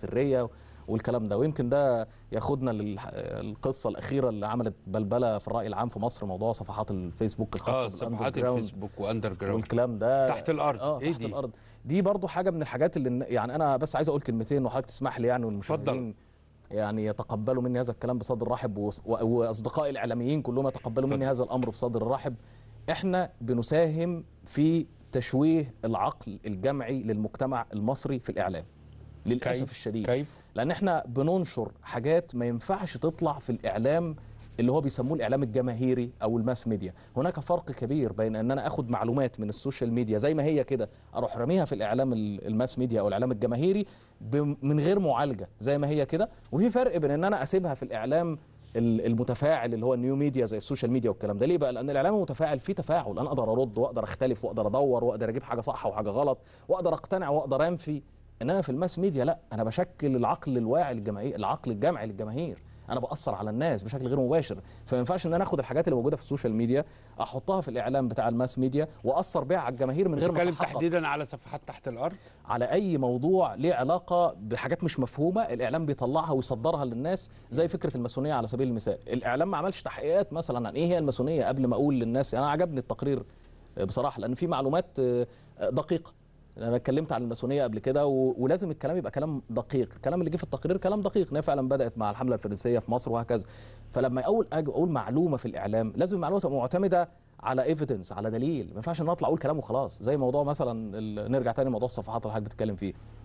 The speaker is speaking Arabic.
سريه والكلام ده ويمكن ده ياخدنا للقصه الاخيره اللي عملت بلبله في الراي العام في مصر موضوع صفحات الفيسبوك الخاصه اه صفحات الفيسبوك واندر جراوند والكلام ده تحت الارض اه إيه تحت إيه الارض دي برضو حاجه من الحاجات اللي يعني انا بس عايز اقول كلمتين وحضرتك تسمح لي يعني والمشاهدين يعني يتقبلوا مني هذا الكلام بصدر رحب واصدقائي الاعلاميين كلهم يتقبلوا مني هذا الامر بصدر رحب احنا بنساهم في تشويه العقل الجمعي للمجتمع المصري في الاعلام للاسف كيف الشديد كيف لان احنا بننشر حاجات ما ينفعش تطلع في الاعلام اللي هو بيسموه الاعلام الجماهيري او الماس ميديا هناك فرق كبير بين ان انا اخد معلومات من السوشيال ميديا زي ما هي كده اروح راميها في الاعلام الماس ميديا او الاعلام الجماهيري من غير معالجه زي ما هي كده وفي فرق بين ان انا اسيبها في الاعلام المتفاعل اللي هو النيو ميديا زي السوشيال ميديا والكلام ده ليه بقى لان الاعلام المتفاعل فيه تفاعل انا اقدر ارد واقدر اختلف واقدر ادور واقدر اجيب حاجه صح وحاجه غلط واقدر اقتنع واقدر انفي انما في الماس ميديا لا انا بشكل العقل الواعي للجماهير العقل الجمعي للجماهير انا باثر على الناس بشكل غير مباشر فما ينفعش ان انا اخد الحاجات اللي موجوده في السوشيال ميديا احطها في الاعلام بتاع الماس ميديا واثر بيها على الجماهير من غير ما اتكلم تحديدا على صفحات تحت الارض على اي موضوع ليه علاقه بحاجات مش مفهومه الاعلام بيطلعها ويصدرها للناس زي فكره الماسونيه على سبيل المثال الاعلام ما عملش تحقيقات مثلا عن ايه هي الماسونيه قبل ما اقول للناس يعني انا عجبني التقرير بصراحه لان في معلومات آه، دقيقه يعني انا اتكلمت عن الماسونيه قبل كده ولازم الكلام يبقى كلام دقيق الكلام اللي جه في التقرير كلام دقيق انها فعلا بدات مع الحمله الفرنسيه في مصر وهكذا فلما اقول اقول معلومه في الاعلام لازم المعلومه تبقى معتمده على ايفيدنس على دليل ما ينفعش ان اطلع اقول كلام وخلاص زي موضوع مثلا نرجع تاني لموضوع الصفحات اللي حضرتك بتتكلم فيه